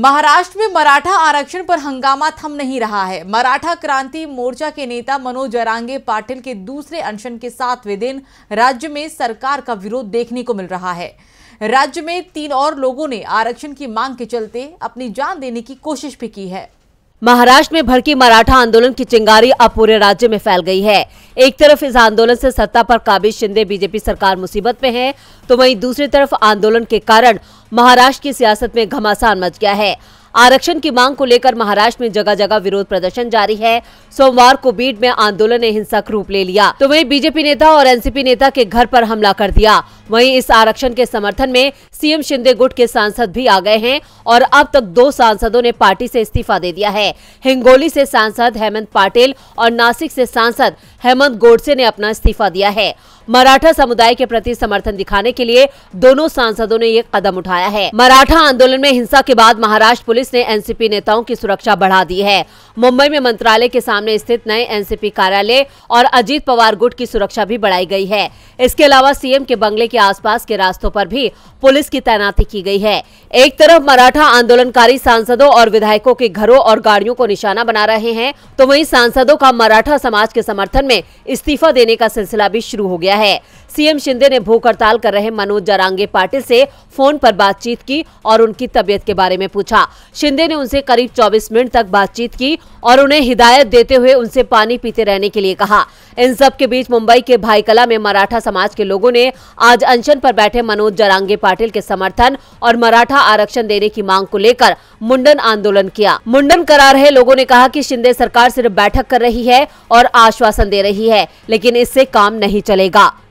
महाराष्ट्र में मराठा आरक्षण पर हंगामा थम नहीं रहा है मराठा क्रांति मोर्चा के नेता मनोज जरांगे पाटिल के दूसरे अनशन के सातवें दिन राज्य में सरकार का विरोध देखने को मिल रहा है राज्य में तीन और लोगों ने आरक्षण की मांग के चलते अपनी जान देने की कोशिश भी की है महाराष्ट्र में भड़की मराठा आंदोलन की चिंगारी अब पूरे राज्य में फैल गई है एक तरफ इस आंदोलन से सत्ता पर काबिज शिंदे बीजेपी सरकार मुसीबत में है तो वहीं दूसरी तरफ आंदोलन के कारण महाराष्ट्र की सियासत में घमासान मच गया है आरक्षण की मांग को लेकर महाराष्ट्र में जगह जगह विरोध प्रदर्शन जारी है सोमवार को बीड में आंदोलन ने हिंसक रूप ले लिया तो वही बीजेपी नेता और एनसीपी नेता के घर पर हमला कर दिया वहीं इस आरक्षण के समर्थन में सीएम शिंदे गुट के सांसद भी आ गए हैं और अब तक दो सांसदों ने पार्टी से इस्तीफा दे दिया है हिंगोली से सांसद हेमंत पाटिल और नासिक से सांसद हेमंत गोडसे ने अपना इस्तीफा दिया है मराठा समुदाय के प्रति समर्थन दिखाने के लिए दोनों सांसदों ने ये कदम उठाया है मराठा आंदोलन में हिंसा के बाद महाराष्ट्र पुलिस पुलिस ने एनसीपी नेताओं की सुरक्षा बढ़ा दी है मुंबई में मंत्रालय के सामने स्थित नए एनसीपी कार्यालय और अजीत पवार गुट की सुरक्षा भी बढ़ाई गई है इसके अलावा सीएम के बंगले के आसपास के रास्तों पर भी पुलिस की तैनाती की गई है एक तरफ मराठा आंदोलनकारी सांसदों और विधायकों के घरों और गाड़ियों को निशाना बना रहे हैं तो वही सांसदों का मराठा समाज के समर्थन में इस्तीफा देने का सिलसिला भी शुरू हो गया है सीएम शिंदे ने भूख हड़ताल कर रहे मनोज जरांगे पाटिल से फोन पर बातचीत की और उनकी तबियत के बारे में पूछा शिंदे ने उनसे करीब 24 मिनट तक बातचीत की और उन्हें हिदायत देते हुए उनसे पानी पीते रहने के लिए कहा इन सब के बीच मुंबई के भाईकला में मराठा समाज के लोगों ने आज अनशन पर बैठे मनोज जरांगे पाटिल के समर्थन और मराठा आरक्षण देने की मांग को लेकर मुंडन आंदोलन किया मुंडन करा रहे लोगों ने कहा कि शिंदे सरकार सिर्फ बैठक कर रही है और आश्वासन दे रही है लेकिन इससे काम नहीं चलेगा